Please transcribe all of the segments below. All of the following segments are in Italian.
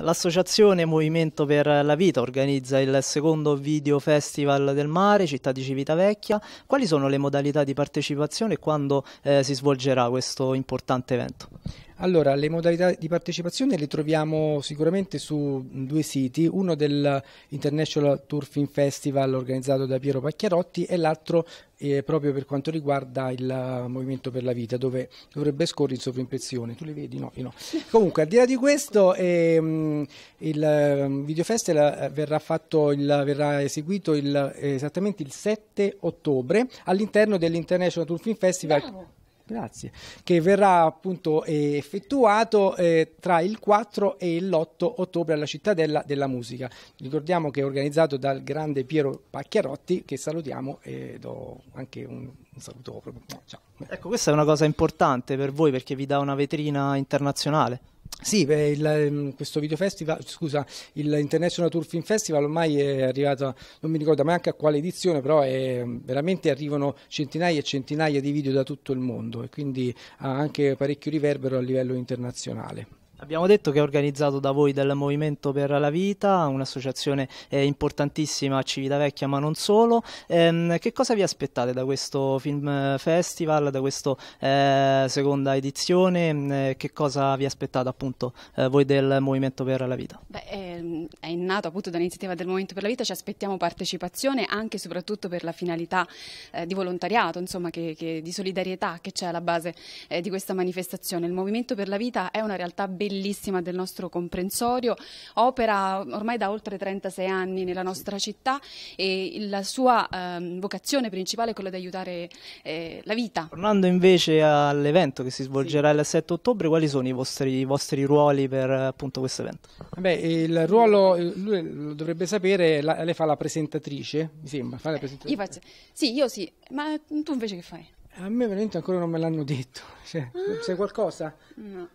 L'associazione Movimento per la Vita organizza il secondo video festival del mare, città di Civitavecchia. Quali sono le modalità di partecipazione e quando eh, si svolgerà questo importante evento? Allora, le modalità di partecipazione le troviamo sicuramente su due siti, uno del International Tour Film Festival organizzato da Piero Pacchiarotti e l'altro eh, proprio per quanto riguarda il Movimento per la Vita, dove dovrebbe scorrere in sovrimpressione. Tu le vedi? No, io no. Comunque, al di là di questo, ehm, il ehm, Videofestival eh, verrà, fatto il, verrà eseguito il, esattamente il 7 ottobre all'interno dell'International Tour Film Festival. Bravo Grazie. Che verrà appunto eh, effettuato eh, tra il 4 e l'8 ottobre alla Cittadella della Musica. Ricordiamo che è organizzato dal grande Piero Pacchiarotti, che salutiamo e do anche un, un saluto proprio. Ciao. Ecco, questa è una cosa importante per voi perché vi dà una vetrina internazionale. Sì, beh, il, ehm, questo video festival, scusa, il International Tour Film Festival ormai è arrivato, non mi ricordo neanche a quale edizione, però è, veramente arrivano centinaia e centinaia di video da tutto il mondo e quindi ha anche parecchio riverbero a livello internazionale. Abbiamo detto che è organizzato da voi del Movimento per la Vita, un'associazione eh, importantissima a Civitavecchia, ma non solo. Ehm, che cosa vi aspettate da questo film eh, festival, da questa eh, seconda edizione? Ehm, eh, che cosa vi aspettate appunto eh, voi del Movimento per la Vita? Beh, ehm, è nato appunto dall'iniziativa del Movimento per la Vita, ci aspettiamo partecipazione anche e soprattutto per la finalità eh, di volontariato, insomma, che, che, di solidarietà che c'è alla base di questa manifestazione. Il Movimento per la Vita è una realtà ben bellissima del nostro comprensorio, opera ormai da oltre 36 anni nella nostra città e la sua eh, vocazione principale è quella di aiutare eh, la vita. Tornando invece all'evento che si svolgerà sì. il 7 ottobre, quali sono i vostri, i vostri ruoli per appunto questo evento? Beh, il ruolo, lui lo dovrebbe sapere, la, lei fa la presentatrice, mi sembra, fa la eh, presentatrice. Io faccio, sì, io sì, ma tu invece che fai? A me veramente ancora non me l'hanno detto. Cioè, ah. C'è qualcosa? No.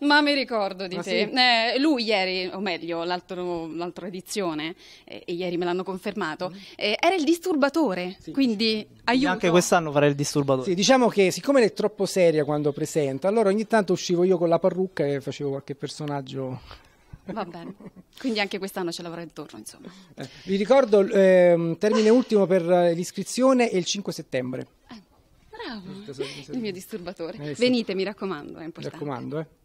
Ma mi ricordo di Ma te. Sì. Eh, lui ieri, o meglio, l'altra edizione, eh, e ieri me l'hanno confermato, mm. eh, era il disturbatore, sì. quindi aiuto. Anche quest'anno farà il disturbatore. Sì, diciamo che siccome è troppo seria quando presenta, allora ogni tanto uscivo io con la parrucca e facevo qualche personaggio Va bene, quindi anche quest'anno ce l'avrò intorno, insomma. Eh, vi ricordo ehm, termine ultimo per eh, l'iscrizione è il 5 settembre. Eh, bravo, il mio disturbatore. Eh, sì. Venite, mi raccomando, è importante. Mi raccomando, eh.